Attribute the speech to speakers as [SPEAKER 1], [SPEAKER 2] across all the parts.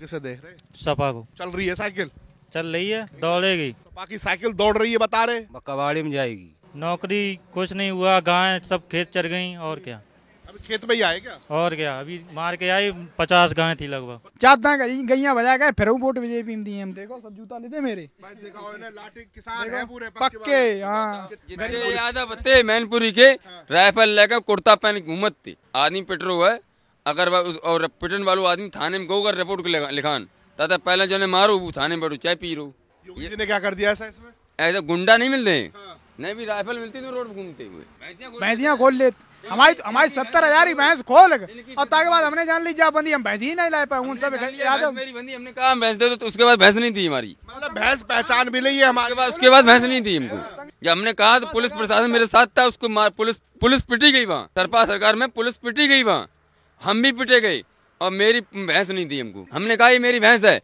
[SPEAKER 1] किसे देख रहे सपा को चल रही है साइकिल चल रही है दौड़ेगी सपा की साइकिल दौड़ रही है बता रहे कबाड़ी में जाएगी नौकरी कुछ नहीं हुआ गाय सब खेत चढ़ गई और क्या अभी खेत में ही आए क्या और क्या अभी मार के आई पचास गाय थी लगभग
[SPEAKER 2] चाहता गई गैया बजा गए फिर वोट बीजेपी में दी हम देखो सब जूता लेते मेरे
[SPEAKER 3] पक्के हाँ। यादव थे मैनपुरी के हाँ। राइफल लेकर कुर्ता पहन घूमत थी आदमी पेट्रो है अगर और पिटन वालो आदमी थाने में कहूँ रिपोर्ट लिखान तथा पहले जो मारो वो थाने में बैठो चाय पी रो ने क्या कर दिया ऐसा इसमें ऐसा गुंडा नहीं मिलते हाँ। नहीं भी राइफल मिलती नहीं रोड घूमते हुए भैंसियाँ खोल लेते हमारी
[SPEAKER 2] हमारी सत्तर हजार ही भैंस खोल और ताके बाद हमने जान ली जा बंदी हम भैंस ही नहीं लाए पाए उन सब यादव
[SPEAKER 3] मेरी बंदी हमने कहा भैंस दे तो उसके बाद भैंस नहीं थी हमारी मतलब भैंस पहचान भी नहीं है हमारे पास उसके बाद भैंस नहीं थी हमको जब हमने कहा तो पुलिस प्रशासन मेरे साथ था उसको पुलिस पुलिस पिटी गई वहाँ सरपा सरकार में पुलिस पिटी गई वहाँ हम भी पिटे गए और मेरी भैंस नहीं दी हमको हमने कहा ये मेरी भैंस है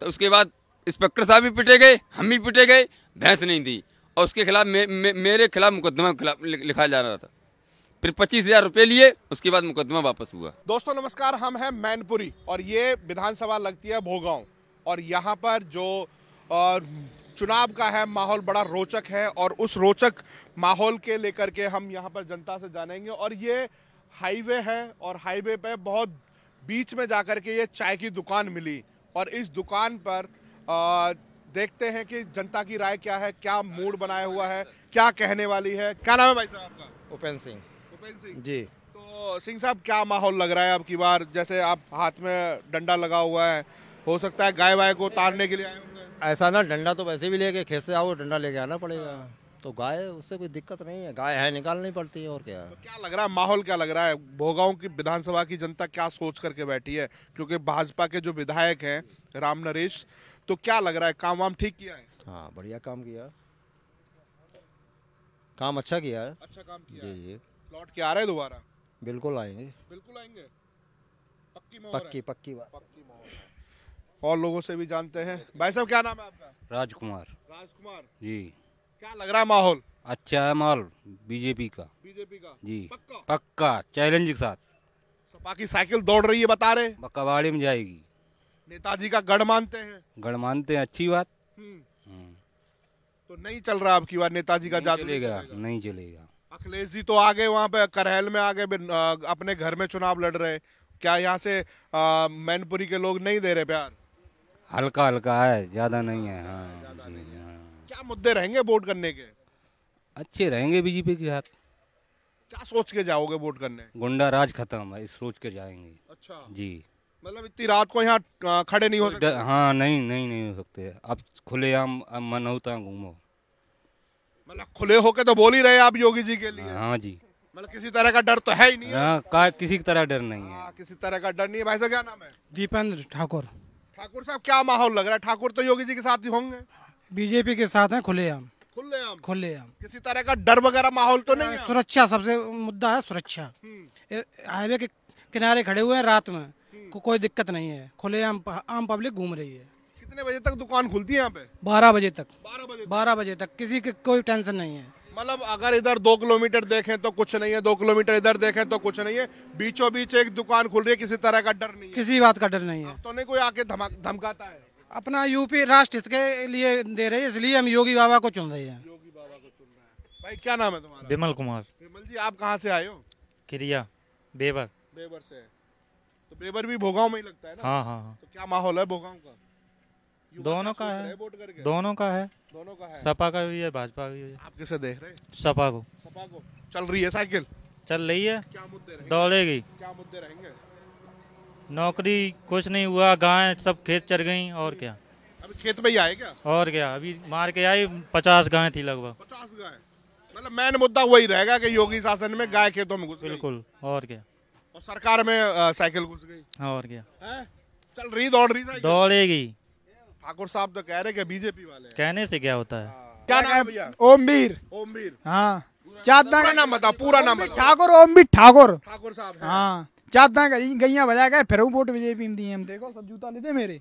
[SPEAKER 3] तो उसके बाद इंस्पेक्टर साहब भी पिटे गए हम भी पिटे गए भैंस नहीं दी और उसके खिलाफ मे, मे, मेरे खिलाफ मुकदमा खिलाफ लिखा जा रहा था फिर पच्चीस हजार रुपये लिए उसके बाद मुकदमा वापस हुआ
[SPEAKER 4] दोस्तों नमस्कार हम हैं मैनपुरी और ये विधानसभा लगती है भोगांव और यहाँ पर जो और चुनाव का है माहौल बड़ा रोचक है और उस रोचक माहौल के लेकर के हम यहाँ पर जनता से जानेंगे और ये हाईवे है और हाईवे पे बहुत बीच में जाकर के ये चाय की दुकान मिली और इस दुकान पर आ, देखते हैं कि जनता की राय क्या है क्या मूड बनाया हुआ है क्या कहने वाली है क्या नाम है भाई साहब
[SPEAKER 2] आपका उपेंद्र सिंह उपेंद्र सिंह जी
[SPEAKER 4] तो सिंह साहब क्या माहौल लग रहा है आपकी बार जैसे आप हाथ में डंडा लगा हुआ है
[SPEAKER 1] हो सकता है गाय वाय को उतारने के लिए ऐसा ना डंडा तो वैसे भी लेके खेत से आओ डंडा लेके आना पड़ेगा तो गाय उससे कोई दिक्कत नहीं है गाय है निकालनी पड़ती है और क्या है तो क्या लग रहा है माहौल
[SPEAKER 4] क्या लग रहा है भोगाव की विधानसभा की जनता क्या सोच करके बैठी है क्योंकि भाजपा के जो विधायक हैं राम नरेश तो क्या लग रहा है काम वाम ठीक किया है
[SPEAKER 1] हाँ बढ़िया काम किया काम अच्छा किया है अच्छा काम किया जी जी
[SPEAKER 4] लौट के आ रहे हैं दोबारा बिल्कुल आएंगे बिल्कुल आएंगे पक्की पक्की पक्की और लोगों से भी जानते हैं भाई साहब क्या नाम है आपका राजकुमार राजकुमार
[SPEAKER 5] जी क्या लग रहा है माहौल अच्छा है माहौल बीजेपी का बीजेपी का जी पक्का पक्का चैलेंज के साथ सपा की साइकिल दौड़ रही है बता रहे कबाड़ी में जाएगी नेताजी का गढ़ मानते हैं गढ़ मानते हैं अच्छी बात हम्म। हम्म। तो नहीं
[SPEAKER 4] चल रहा आपकी बात नेताजी का जादू चलेगा
[SPEAKER 5] नहीं चलेगा
[SPEAKER 4] अखिलेश जी तो आ गए वहाँ पे करहल में आ गए अपने घर में चुनाव लड़ रहे क्या यहाँ से मैनपुरी के लोग नहीं दे रहे प्यार
[SPEAKER 5] हल्का हल्का है ज्यादा नहीं है हाँ
[SPEAKER 4] क्या मुद्दे रहेंगे वोट करने के
[SPEAKER 5] अच्छे रहेंगे बीजेपी के साथ क्या सोच के जाओगे वोट करने गुंडा राज खत्म है इस सोच के जाएंगे अच्छा जी
[SPEAKER 4] मतलब इतनी रात
[SPEAKER 5] को यहाँ खड़े नहीं हो सकते हाँ नहीं नहीं नहीं हो सकते अब आम मन होता घूमो मतलब खुले होके तो बोल ही रहे आप योगी जी के लिए हाँ जी मतलब किसी तरह का डर तो है ही नहीं हाँ, का, किसी तरह डर नहीं है आ, हाँ,
[SPEAKER 4] किसी तरह का डर नहीं है भाई साहब क्या नाम है दीपेंद्र ठाकुर ठाकुर साहब क्या माहौल लग रहा है ठाकुर तो योगी जी के साथ ही होंगे
[SPEAKER 2] बीजेपी के साथ हैं खुलेआम खुलेआम खुलेआम किसी तरह का डर वगैरह माहौल तो नहीं सुरक्षा सबसे मुद्दा है सुरक्षा हम्म। हाईवे के किनारे खड़े हुए हैं रात में हम्म। को कोई दिक्कत नहीं है खुलेआम आम पब्लिक घूम रही है कितने बजे तक दुकान खुलती है यहाँ पे बारह बजे तक बारह बजे तक किसी
[SPEAKER 4] की कोई टेंशन नहीं है मतलब अगर इधर दो किलोमीटर देखें तो कुछ नहीं है दो किलोमीटर इधर देखें तो कुछ नहीं है बीचों बीच एक दुकान खुल रही है किसी तरह का डर नहीं किसी बात का डर नहीं है तो नहीं कोई आके
[SPEAKER 2] धमकाता है अपना यूपी राष्ट्र हित के लिए दे रहे हैं इसलिए हम योगी बाबा को चुन रहे हैं योगी बाबा को
[SPEAKER 4] चुन रहे हैं भाई क्या नाम है
[SPEAKER 1] तुम्हारा विमल कुमार
[SPEAKER 4] विमल जी आप कहाँ से आए हो बेबर बेबर से तो बेबर भी भोगाव में ही लगता है ना हाँ हाँ हाँ तो क्या माहौल है भोगाव का
[SPEAKER 1] दोनों का है दोनों का है दोनों का है सपा का भी है भाजपा का भी है आप किसे देख रहे हैं सपा को सपा को चल रही है साइकिल चल रही है क्या मुद्दे दौड़ेगी
[SPEAKER 4] क्या मुद्दे रहेंगे
[SPEAKER 1] नौकरी कुछ नहीं हुआ गाय सब खेत चर गई और क्या
[SPEAKER 4] अभी खेत में ही आए क्या
[SPEAKER 1] और क्या अभी मार के आई पचास गाय थी लगभग पचास गाय मतलब मेन मुद्दा वही रहेगा कि योगी शासन में गाय खेतों में घुस बिल्कुल और क्या और सरकार में साइकिल घुस गई और क्या
[SPEAKER 4] है? चल रही दौड़ रही दौड़ेगी ठाकुर साहब तो कह रहे कि बीजेपी वाले
[SPEAKER 1] कहने से क्या होता है
[SPEAKER 4] क्या नाम है भैया
[SPEAKER 2] ओमवीर ओमवीर हाँ चार नाम बता पूरा नाम ठाकुर ओमवीर ठाकुर ठाकुर साहब हाँ चाहता गई गैया बजा कर फिर वोट बीजेपी में दिए हम देखो सब जूता लेते मेरे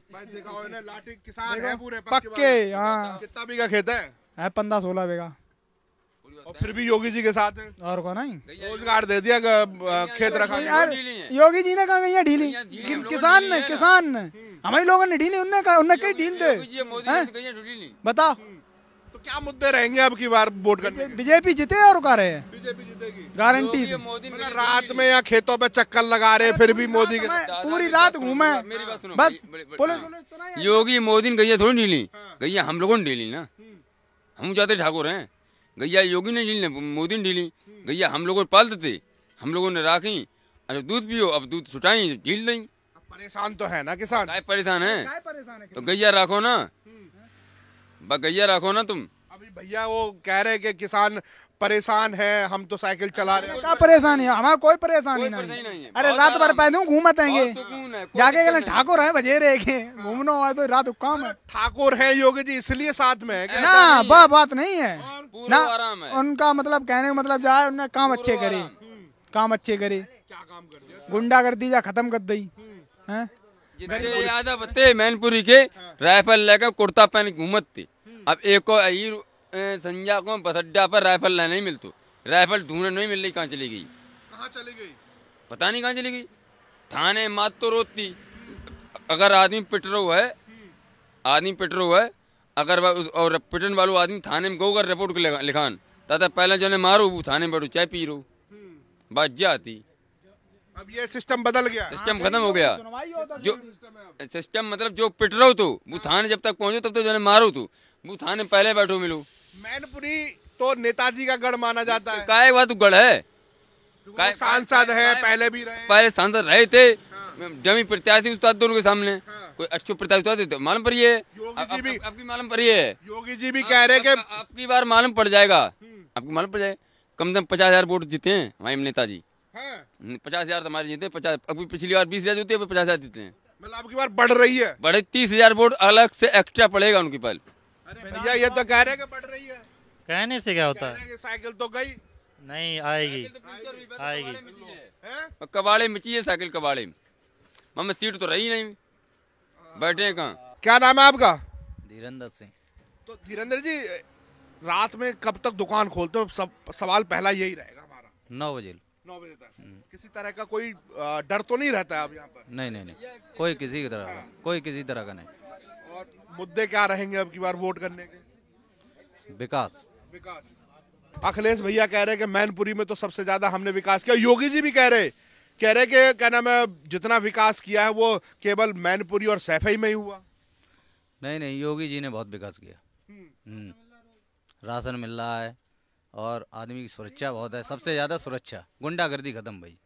[SPEAKER 2] पक्के हाँ। खेत है पंद्रह सोलह बीघा और फिर भी योगी जी के साथ है और को नहीं रोजगार दे दिया खेत रखा तो यार योगी जी ने कहा गैया ढीली किसान ने किसान ने हमारे लोगों ने ढीली उन्होंने कहा उनने कई ढील दे तो तो बताओ तो क्या मुद्दे रहेंगे अब की बार वोट करने बीजेपी जीते और रुका रहे हैं
[SPEAKER 4] बीजेपी जीतेगी
[SPEAKER 2] गारंटी मोदी रात में
[SPEAKER 4] यहाँ खेतों पे चक्कर लगा रहे फिर भी मोदी
[SPEAKER 2] पूरी रात घूमे बस हाँ।
[SPEAKER 3] योगी मोदी ने गैया थोड़ी ढीली हाँ। गैया हम लोगों ने डीली ना हम जाते ठाकुर हैं गैया योगी ने डीली मोदी ने डीली गैया हम लोगों पालते थे हम लोगों ने राखी अच्छा दूध पियो अब दूध छुटाई झील नहीं परेशान तो है ना किसान परेशान है तो गैया राखो ना हम्म। बकैया रखो ना तुम
[SPEAKER 4] अभी भैया वो कह रहे कि किसान परेशान है हम तो साइकिल चला रहे हैं
[SPEAKER 2] क्या परेशानी है हमारा कोई परेशानी नहीं, नहीं है अरे रात भर पैदू घूमतेंगे जाके गले ठाकुर है बजे रहे के घूमना तो रात काम है ठाकुर है योगी जी इसलिए साथ में है ना वह बात नहीं है ना उनका मतलब कहने का मतलब जाए है काम अच्छे करे काम अच्छे करे क्या काम कर दिया गुंडा कर दी या खत्म कर दी हम्म।
[SPEAKER 3] है यादव मैनपुरी के हाँ। राइफल लेकर कुर्ता पहन घूमत थी अब एक को यही संजय को बसड्डा पर राइफल ला नहीं मिलती राइफल ढूंढ नहीं मिल रही कहाँ चली गई कहाँ चली गई पता नहीं कहाँ चली गई थाने मात तो रोती अगर आदमी पिटरो है आदमी पिटरो है अगर उस और पिटन वालों आदमी थाने में गोगर रिपोर्ट लिखान ताता पहले जने मारो वो थाने में बैठो चाय पी रो हम्म। बात जाती
[SPEAKER 4] अब ये सिस्टम बदल गया सिस्टम खत्म हो गया हाँ, तो जो
[SPEAKER 3] सिस्टम मतलब जो पिट रहो तो वो थाने जब तक पहुंचो तब तक जो जने मारो तो मैं पहले बैठो मिलू मैनपुरी तो नेताजी का गढ़ माना जाता है काहे बात गढ़ है सांसद है पहले भी रहे पहले सांसद रहे थे जमी हाँ। प्रत्याशी उस्ताद दोनों के सामने हाँ। कोई अच्छे प्रत्याशी उस्ताद तो मालूम पड़ी है आपकी मालूम पड़ी है योगी जी भी कह रहे कि आपकी बार मालूम पड़ जाएगा हम्म। आपको मालूम पड़ जाए कम से कम पचास हजार वोट जीते हैं हमारे नेताजी हाँ। पचास हजार तो हमारे जीते पचास अभी पिछली बार बीस हजार जीते पचास हजार जीते हैं
[SPEAKER 4] मतलब आपकी बार बढ़ रही है
[SPEAKER 3] बढ़े तीस हजार वोट अलग से एक्स्ट्रा पड़ेगा उनके पास
[SPEAKER 4] भैया ये तो कह रहे कि बढ़ रही है
[SPEAKER 3] कहने से क्या होता है
[SPEAKER 4] साइकिल तो गई
[SPEAKER 3] नहीं आएगी तो तो आएगी कबाड़े में हाँ, चाहिए साइकिल कबाड़े में मम्मी सीट तो रही नहीं बैठे कहाँ
[SPEAKER 4] क्या नाम है आपका
[SPEAKER 3] धीरेन्द्र सिंह तो धीरेन्द्र जी रात
[SPEAKER 4] में कब तक दुकान खोलते हो सब सवाल पहला यही रहेगा हमारा
[SPEAKER 1] नौ बजे नौ बजे
[SPEAKER 4] तक हम्म। किसी तरह का कोई डर तो नहीं रहता है आप यहाँ
[SPEAKER 1] पर नहीं नहीं नहीं कोई किसी तरह का हाँ। कोई किसी तरह का नहीं
[SPEAKER 4] और मुद्दे क्या रहेंगे अब की बार वोट करने के
[SPEAKER 1] विकास विकास
[SPEAKER 4] अखिलेश भैया कह रहे हैं कि मैनपुरी में तो सबसे ज्यादा हमने विकास किया योगी जी भी कह रहे कह रहे कि क्या नाम है जितना विकास किया है वो केवल मैनपुरी और सैफई में ही
[SPEAKER 1] हुआ नहीं नहीं योगी जी ने बहुत विकास किया हम्म। हम्म। राशन मिल रहा है और आदमी की सुरक्षा बहुत है सबसे ज्यादा सुरक्षा गुंडागर्दी खत्म भाई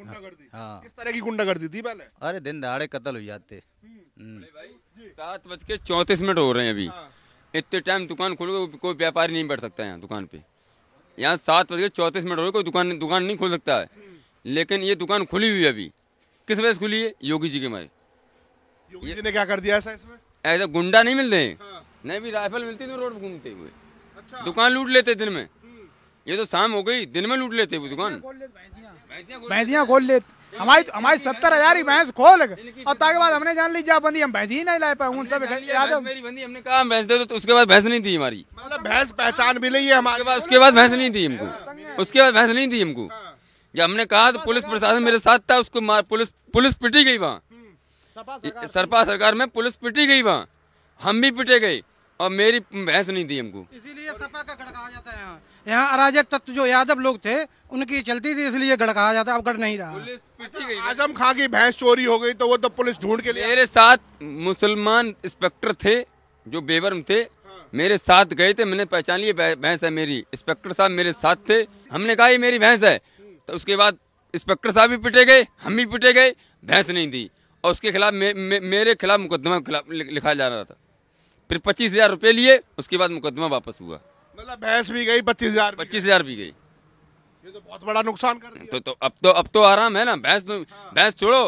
[SPEAKER 3] गुंडागर्दी हाँ किस तरह की गुंडागर्दी थी पहले अरे दिन दहाड़े कत्ल हो जाते भाई हम्म। सात बज के चौंतीस मिनट हो रहे हैं अभी हाँ। इतने टाइम दुकान खोल कोई व्यापारी नहीं बैठ सकता यहाँ दुकान पे यहाँ सात बज के चौंतीस मिनट हो रहे कोई दुकान दुकान नहीं खोल सकता है हम्म। लेकिन ये दुकान खुली हुई है अभी किस वजह से खुली है योगी जी के मारे योगी जी ने क्या कर दिया ऐसा इसमें ऐसा गुंडा नहीं मिलते हैं हाँ। नहीं भी राइफल मिलती थी रोड घूमते हुए अच्छा। दुकान लूट लेते दिन में हम्म। ये तो शाम हो गई दिन में लूट लेते हुए दुकान
[SPEAKER 2] खोल लेते हमारी तो- हमारी सत्तर हजार ही भैंस खोल और ताके बाद हमने जान ली आप बंदी हम भैंस ही नहीं लाए पाए उन सब यादव मेरी
[SPEAKER 3] बंदी हमने कहा भैंस दे तो उसके बाद भैंस नहीं थी हमारी मतलब भैंस पहचान भी नहीं है हमारे पास उसके बाद भैंस नहीं थी हमको उसके बाद भैंस नहीं थी हमको जब हमने कहा तो पुलिस प्रशासन मेरे साथ था उसको पुलिस पुलिस पिटी गई वहाँ सरपा सरकार में पुलिस पिटी गई वहाँ हम भी पिटे गए और मेरी भैंस नहीं दी हमको इसीलिए सपा का गढ़
[SPEAKER 2] जाता है यहाँ यहाँ अराजक तत्व जो यादव लोग थे उनकी चलती थी इसलिए गढ़ जाता अब
[SPEAKER 3] गड़ नहीं रहा आजम खां की भैंस चोरी हो गई तो वो तो पुलिस ढूंढ के लिए मेरे साथ मुसलमान इंस्पेक्टर थे जो बेवरम थे मेरे साथ गए थे मैंने पहचान लिया भैंस है मेरी इंस्पेक्टर साहब मेरे साथ थे हमने कहा ये मेरी भैंस है तो उसके बाद इंस्पेक्टर साहब भी पिटे गए हम भी पिटे गए भैंस नहीं दी और उसके खिलाफ मे, मे, मेरे खिलाफ मुकदमा खिलाफ लिखा जा रहा था फिर पच्चीस हजार रुपये लिए उसके बाद मुकदमा वापस हुआ मतलब भैंस भी गई पच्चीस हजार पच्चीस हजार भी गई ये तो बहुत बड़ा नुकसान कर दिया। तो तो अब तो अब तो आराम है ना भैंस तो हाँ। भैंस छोड़ो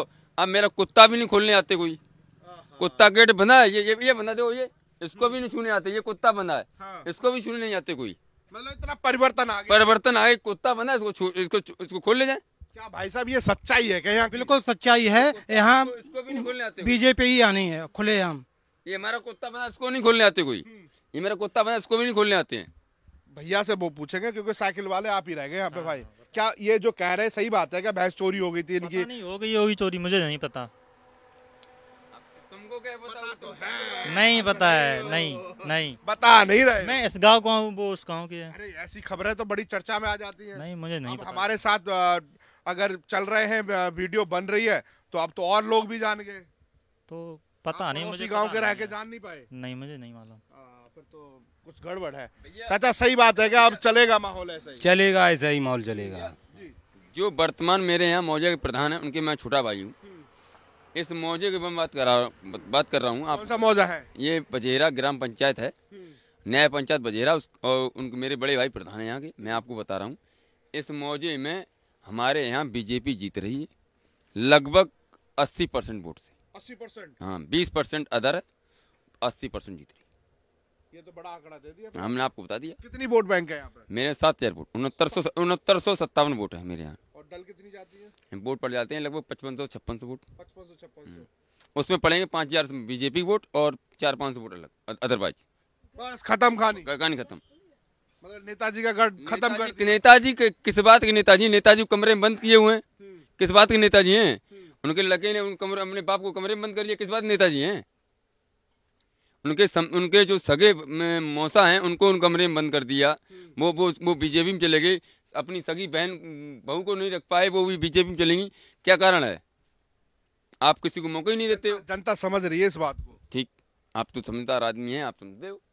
[SPEAKER 3] अब मेरा कुत्ता भी नहीं खोलने आते कोई हाँ, हाँ। कुत्ता गेट बना है ये ये ये बना दो ये इसको भी नहीं छूने आते ये कुत्ता बना है हाँ। इसको भी छूने नहीं आते कोई मतलब इतना परिवर्तन आ गया परिवर्तन आ गया कुत्ता बना इसको इसको इसको खोल ले जाए क्या भाई साहब ये सच्चाई है क्या यहाँ बिल्कुल सच्चाई है यहाँ बीजेपी ही आनी है खुले खुलेआम ये हमारा कुत्ता बना इसको नहीं खोलने आते कोई हम्म। ये मेरा कुत्ता बना इसको भी नहीं खोलने आते हैं
[SPEAKER 4] भैया से वो पूछेंगे क्योंकि साइकिल वाले आप ही रह गए यहाँ पे हाँ, भाई हाँ, क्या ये जो कह रहे हैं सही बात है क्या
[SPEAKER 1] भैंस चोरी हो गई थी इनकी नहीं हो गई होगी चोरी मुझे नहीं पता तुमको क्या पता तो, तो है नहीं पता है नहीं नहीं बता नहीं रहे मैं इस गांव का हूँ वो
[SPEAKER 4] उस गांव के अरे ऐसी खबरें तो बड़ी चर्चा में आ जाती है नहीं मुझे नहीं हमारे साथ अगर चल रहे हैं वीडियो बन रही है तो अब तो और लोग भी जान गए तो पता नहीं मुझे गांव के रह के जान नहीं पाए
[SPEAKER 5] नहीं मुझे नहीं मालूम
[SPEAKER 4] तो कुछ गड़बड़ है
[SPEAKER 5] चाचा
[SPEAKER 3] सही बात है क्या अब चलेगा माहौल ऐसा चलेगा ऐसा ही माहौल चलेगा जो वर्तमान मेरे यहाँ मौजे के प्रधान है उनके मैं छोटा भाई हूँ हम्म। इस मौजे के बात कर रहा बात कर रहा हूँ आप सा मौजा है ये बजेरा ग्राम पंचायत है हम्म। न्याय पंचायत बजेरा उस और उनके मेरे बड़े भाई प्रधान है यहाँ के मैं आपको बता रहा हूँ इस मौजे में हमारे यहाँ बीजेपी जीत रही है लगभग अस्सी परसेंट वोट से अस्सी परसेंट हाँ बीस परसेंट अदर अस्सी परसेंट जीत
[SPEAKER 4] रही ये तो बड़ा आंकड़ा दे दिया हमने आपको बता दिया कितनी वोट बैंक है यहाँ
[SPEAKER 3] पे मेरे सात हजार वोट उनहत्तर सौ उनहत्तर सौ सत्तावन वोट है मेरे यहाँ
[SPEAKER 4] और दल कितनी जाती
[SPEAKER 3] है वोट पड़ जाते हैं लगभग पचपन सौ छप्पन सौ वोट पचपन सौ छप्पन हम्म। उसमें पड़ेंगे पाँच हजार बीजेपी वोट और चार पाँच सौ वोट अलग अदरवाइज बस खत्म खानी कहानी खत्म मतलब नेताजी का गढ़ खत्म कर नेताजी किस बात के नेताजी नेताजी कमरे में बंद किए हुए हैं हम्म। किस बात के नेताजी हैं उनके लड़के ने उन कमरे अपने बाप को कमरे में बंद कर दिया किस बात नेताजी हैं उनके सम, उनके जो सगे मौसा हैं उनको उन कमरे में बंद कर दिया वो वो वो बीजेपी में चले गए अपनी सगी बहन बहू को नहीं रख पाए वो भी बीजेपी में चलेंगी क्या कारण है आप किसी को मौका ही नहीं देते हो जनता समझ रही है इस बात को ठीक आप तो समझदार आदमी हैं आप समझते हो